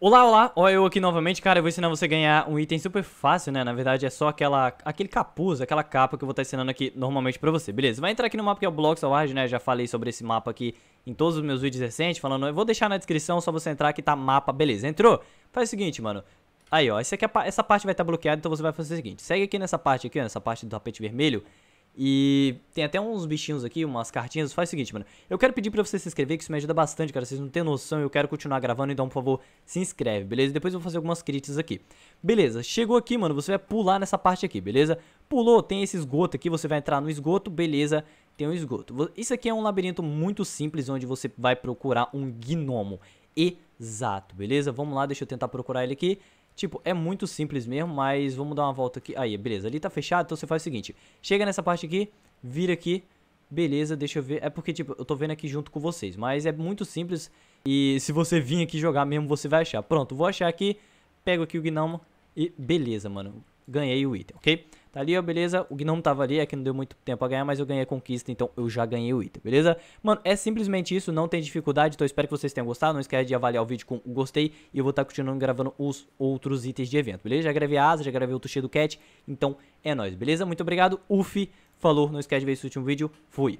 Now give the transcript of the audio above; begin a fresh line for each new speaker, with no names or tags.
Olá, olá! Olha eu aqui novamente, cara, eu vou ensinar você a ganhar um item super fácil, né? Na verdade é só aquela, aquele capuz, aquela capa que eu vou estar ensinando aqui normalmente pra você, beleza? Vai entrar aqui no mapa que é o Blocks Award, né? Já falei sobre esse mapa aqui em todos os meus vídeos recentes, falando... Eu vou deixar na descrição, só você entrar aqui, tá mapa, beleza. Entrou? Faz o seguinte, mano, Aí, ó, essa, aqui é, essa parte vai estar tá bloqueada, então você vai fazer o seguinte. Segue aqui nessa parte aqui, ó, nessa parte do tapete vermelho. E tem até uns bichinhos aqui, umas cartinhas. Faz o seguinte, mano. Eu quero pedir pra você se inscrever, que isso me ajuda bastante, cara. Vocês não têm noção, eu quero continuar gravando, então, por favor, se inscreve, beleza? Depois eu vou fazer algumas críticas aqui. Beleza, chegou aqui, mano, você vai pular nessa parte aqui, beleza? Pulou, tem esse esgoto aqui, você vai entrar no esgoto, beleza? Tem um esgoto. Isso aqui é um labirinto muito simples, onde você vai procurar um gnomo. Exato, beleza? Vamos lá, deixa eu tentar procurar ele aqui. Tipo, é muito simples mesmo, mas vamos dar uma volta aqui. Aí, beleza. Ali tá fechado, então você faz o seguinte. Chega nessa parte aqui, vira aqui. Beleza, deixa eu ver. É porque, tipo, eu tô vendo aqui junto com vocês. Mas é muito simples. E se você vir aqui jogar mesmo, você vai achar. Pronto, vou achar aqui. Pego aqui o gnomo. E beleza, mano. Ganhei o item, ok? Tá ali, ó, beleza? O gnomo tava ali, é que não deu muito tempo a ganhar, mas eu ganhei a conquista, então eu já ganhei o item, beleza? Mano, é simplesmente isso, não tem dificuldade, então eu espero que vocês tenham gostado. Não esquece de avaliar o vídeo com o gostei e eu vou estar tá continuando gravando os outros itens de evento, beleza? Já gravei a asa, já gravei o tuxedo cat, então é nóis, beleza? Muito obrigado, uff, falou, não esquece de ver esse último vídeo, fui!